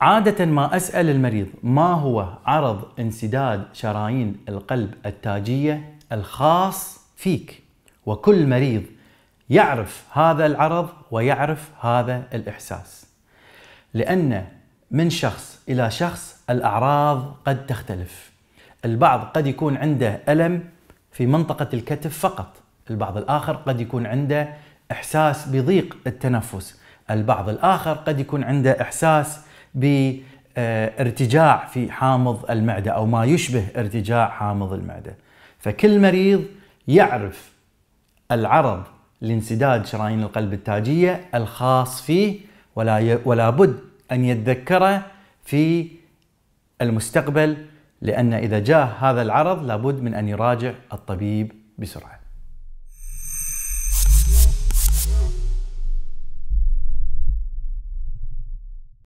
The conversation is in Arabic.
عادة ما أسأل المريض ما هو عرض انسداد شرايين القلب التاجية الخاص فيك وكل مريض يعرف هذا العرض ويعرف هذا الإحساس لأن من شخص إلى شخص الأعراض قد تختلف البعض قد يكون عنده ألم في منطقة الكتف فقط البعض الآخر قد يكون عنده إحساس بضيق التنفس البعض الآخر قد يكون عنده إحساس بارتجاع في حامض المعدة أو ما يشبه ارتجاع حامض المعدة فكل مريض يعرف العرض لانسداد شرايين القلب التاجية الخاص فيه ولا, ي... ولا بد أن يتذكره في المستقبل لأن إذا جاه هذا العرض لابد من أن يراجع الطبيب بسرعة